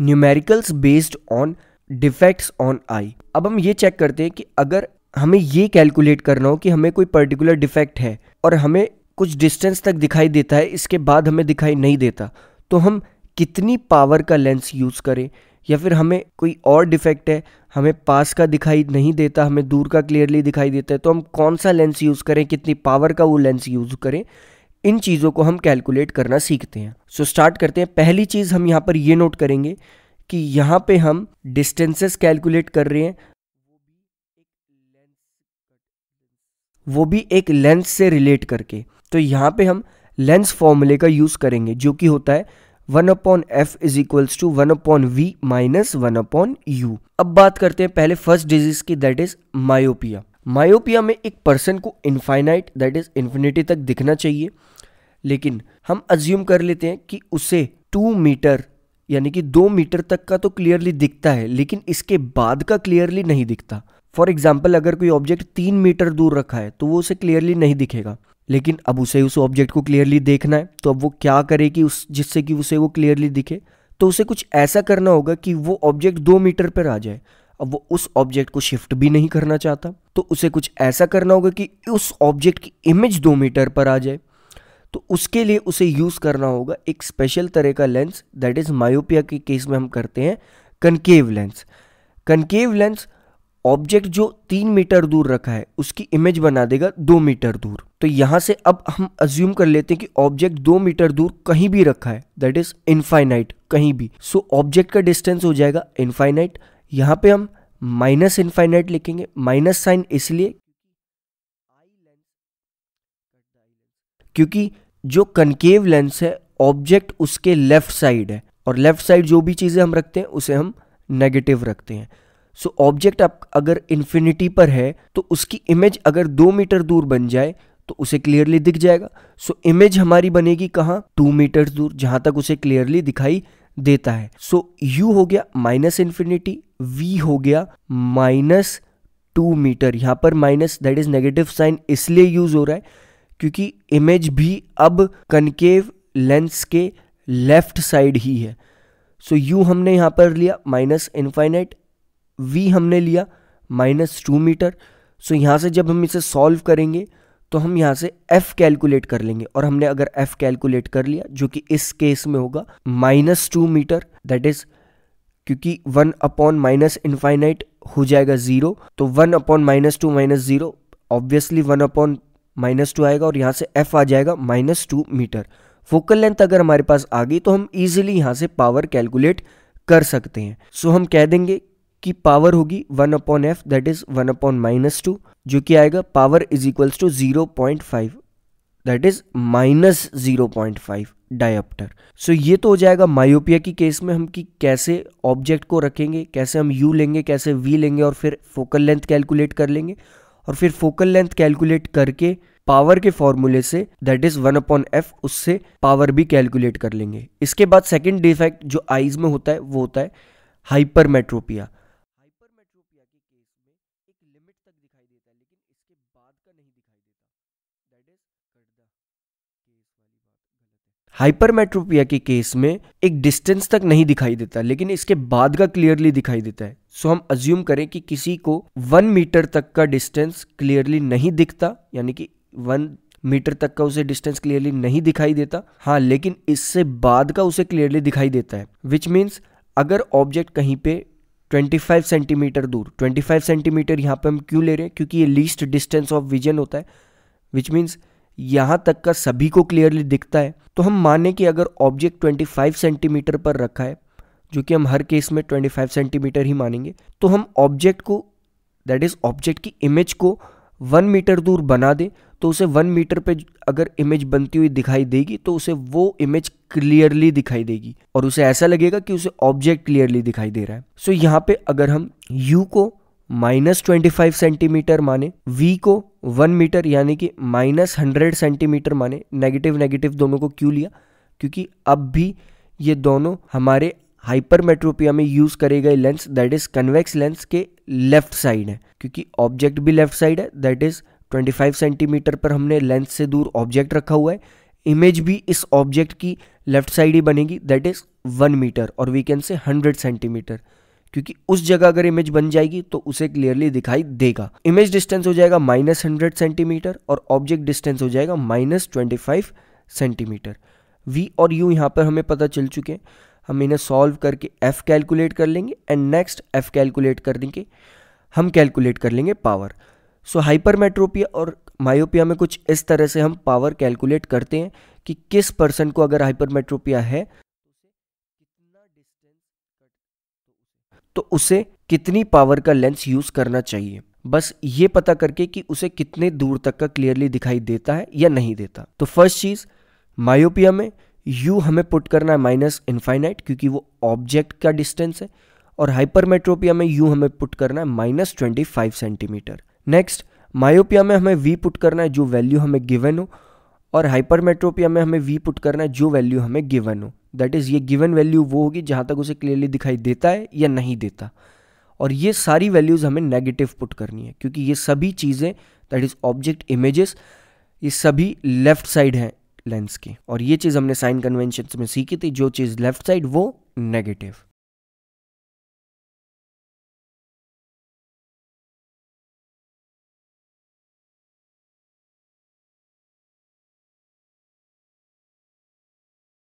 numericals based on defects on eye अब हम ये चेक करते हैं कि अगर हमें ये कैलकुलेट करना हो कि हमें कोई पर्टिकुलर डिफेक्ट है और हमें कुछ डिस्टेंस तक दिखाई देता है इसके बाद हमें दिखाई नहीं देता तो हम कितनी पावर का लेंस यूज़ करें या फिर हमें कोई और डिफेक्ट है हमें पास का दिखाई नहीं देता हमें दूर का क्लियरली दिखाई देता है तो हम कौन सा लेंस यूज़ करें कितनी पावर का वो लेंस यूज़ करें इन चीज़ों को हम कैलकुलेट करना सीखते हैं सो so स्टार्ट करते हैं पहली चीज़ हम यहाँ पर ये नोट करेंगे कि यहाँ पे हम डिस्टेंसेस कैलकुलेट कर रहे हैं वो भी एक लेंस से रिलेट करके तो यहाँ पे हम लेंस फॉर्मूले का यूज़ करेंगे जो कि होता है one upon F is equals to one upon V minus one upon U अब बात करते हैं पहले फर्स्ट डिजीज की दैट इज मायोपिया मायोपिया में एक पर्सन को इनफाइनाइट दैट इज इन्फिनिटी तक दिखना चाहिए लेकिन हम अज्यूम कर लेते हैं कि उसे टू मीटर यानी कि दो मीटर तक का तो क्लियरली दिखता है लेकिन इसके बाद का क्लियरली नहीं दिखता फॉर एग्जाम्पल अगर कोई ऑब्जेक्ट तीन मीटर दूर रखा है तो वो उसे क्लियरली नहीं दिखेगा लेकिन अब उसे उस ऑब्जेक्ट को क्लियरली देखना है तो अब वो क्या करे कि उस जिससे कि उसे वो क्लियरली दिखे तो उसे कुछ ऐसा करना होगा कि वो ऑब्जेक्ट दो मीटर पर आ जाए अब वो उस ऑब्जेक्ट को शिफ्ट भी नहीं करना चाहता तो उसे कुछ ऐसा करना होगा कि उस ऑब्जेक्ट की इमेज दो मीटर पर आ जाए तो उसके लिए उसे यूज़ करना होगा एक स्पेशल तरह का लेंस दैट इज़ मायोपिया के केस में हम करते हैं concave lens concave lens object जो तीन मीटर दूर रखा है उसकी इमेज बना देगा दो मीटर दूर तो यहां से अब हम अज्यूम कर लेते हैं कि ऑब्जेक्ट दो मीटर दूर कहीं भी रखा है दैट इज इनफाइनाइट कहीं भी सो so, ऑब्जेक्ट का डिस्टेंस हो जाएगा इनफाइनाइट यहां पे हम माइनस इनफाइनाइट लिखेंगे माइनस साइन इसलिए क्योंकि जो कनकेव लेंस है ऑब्जेक्ट उसके लेफ्ट साइड है और लेफ्ट साइड जो भी चीज़ें हम रखते हैं उसे हम नेगेटिव रखते हैं सो so, ऑब्जेक्ट आप अगर इन्फिनिटी पर है तो उसकी इमेज अगर दो मीटर दूर बन जाए तो उसे क्लियरली दिख जाएगा सो so, इमेज हमारी बनेगी कहाँ टू मीटर दूर जहां तक उसे क्लियरली दिखाई देता है सो so, यू हो गया माइनस इन्फिनिटी वी हो गया माइनस टू मीटर यहां पर minus that is negative sign इसलिए यूज हो रहा है क्योंकि इमेज भी अब कनकेव लेंस के लेफ्ट साइड ही है सो so, यू हमने यहाँ पर लिया माइनस इन्फाइनाइट वी हमने लिया माइनस टू मीटर सो यहाँ से जब हम इसे सॉल्व करेंगे तो हम यहाँ से f कैलकुलेट कर लेंगे और हमने अगर f कैलकुलेट कर लिया जो कि इस केस में होगा minus two metre that is क्योंकि वन अपॉन माइनस इन्फाइनाइट हो जाएगा ज़ीरो तो one upon minus two minus zero obviously one upon minus two आएगा और यहाँ से एफ आ जाएगा minus two metre focal length अगर हमारे पास आ गई तो हम इजीली यहाँ से पावर कैलकुलेट कर सकते हैं सो हम कह देंगे कि पावर होगी one upon F that is one upon minus two जो कि आएगा power is equals to zero point five that is minus zero point five dioptre so ये तो हो जाएगा मायोपिया की केस में हम कि कैसे ऑब्जेक्ट को रखेंगे कैसे हम यू लेंगे कैसे वी लेंगे और फिर फोकल लेंथ कैलकुलेट कर लेंगे और फिर फोकल लेंथ कैलकुलेट करके पावर के फॉर्मूले से that is one upon F उससे पावर भी कैलकुलेट कर लेंगे इसके बाद सेकेंड डिफेक्ट जो आइज में होता है वो होता है हाइपर मेट्रोपिया हाइपरमेट्रोपिया के केस में एक डिस्टेंस तक नहीं दिखाई देता लेकिन इसके बाद का क्लियरली दिखाई देता है सो हम अज्यूम करें कि किसी को वन मीटर तक का डिस्टेंस क्लियरली नहीं दिखता यानी कि वन मीटर तक का उसे डिस्टेंस क्लियरली नहीं दिखाई देता हाँ लेकिन इससे बाद का उसे क्लियरली दिखाई देता है विच मीन्स अगर ऑब्जेक्ट कहीं पे 25 सेंटीमीटर दूर 25 सेंटीमीटर यहाँ पे हम क्यों ले रहे हैं क्योंकि ये लीस्ट डिस्टेंस ऑफ विजन होता है विच मीन्स यहाँ तक का सभी को क्लियरली दिखता है तो हम माने कि अगर ऑब्जेक्ट 25 सेंटीमीटर पर रखा है जो कि हम हर केस में 25 सेंटीमीटर ही मानेंगे तो हम ऑब्जेक्ट को दैट इज़ ऑब्जेक्ट की इमेज को वन मीटर दूर बना दें तो उसे वन मीटर पे अगर इमेज बनती हुई दिखाई देगी तो उसे वो इमेज क्लियरली दिखाई देगी और उसे ऐसा लगेगा कि उसे ऑब्जेक्ट क्लियरली दिखाई दे रहा है सो so, यहाँ पे अगर हम यू को माइनस ट्वेंटी फाइव सेंटीमीटर माने v को वन मीटर यानी कि माइनस हंड्रेड सेंटीमीटर माने नेगेटिव नेगेटिव दोनों को क्यों लिया क्योंकि अब भी ये दोनों हमारे हाइपर मेट्रोपिया में यूज़ करे गए lens that is convex lens के लेफ्ट साइड है क्योंकि ऑब्जेक्ट भी लेफ्ट साइड है दैट इज़ 25 सेंटीमीटर पर हमने लेंस से दूर ऑब्जेक्ट रखा हुआ है इमेज भी इस ऑब्जेक्ट की लेफ्ट साइड ही बनेगी दैट इज़ वन मीटर और we can say hundred centimetre क्योंकि उस जगह अगर इमेज बन जाएगी तो उसे क्लियरली दिखाई देगा इमेज डिस्टेंस हो जाएगा माइनस हंड्रेड सेंटीमीटर और ऑब्जेक्ट डिस्टेंस हो जाएगा minus twenty five centimetre V और यू यहाँ पर हमें पता चल चुके हैं हम इन्हें सॉल्व करके एफ कैलकुलेट कर लेंगे एंड नेक्स्ट एफ कैलकुलेट कर देंगे हम कैलकुलेट कर लेंगे पावर सो हाइपर हाइपरमेट्रोपिया और मायोपिया में कुछ इस तरह से हम पावर कैलकुलेट करते हैं कि किस पर्सन को अगर हाइपरमेट्रोपिया है तो उसे कितनी पावर का लेंस यूज़ करना चाहिए बस ये पता करके कि उसे कितने दूर तक का क्लियरली दिखाई देता है या नहीं देता तो फर्स्ट चीज़ मायोपिया में यू हमें पुट करना है माइनस इन्फाइनाइट क्योंकि वो ऑब्जेक्ट का डिस्टेंस है और हाइपरमेट्रोपिया में यू हमें पुट करना है minus twenty five centimetre next myopia में हमें वी पुट करना है जो वैल्यू हमें गिवन हो और हाइपरमेट्रोपिया में हमें वी पुट करना है जो वैल्यू हमें गिवन हो दैट इज़ ये गिवन वैल्यू वो होगी जहाँ तक उसे क्लियरली दिखाई देता है या नहीं देता और ये सारी वैल्यूज़ हमें नेगेटिव पुट करनी है क्योंकि ये सभी चीज़ें दैट इज़ ऑब्जेक्ट इमेजेस ये सभी लेफ्ट साइड हैं लेंस की और ये चीज़ हमने साइन कन्वेंशन में सीखी थी जो चीज़ लेफ्ट साइड वो नेगेटिव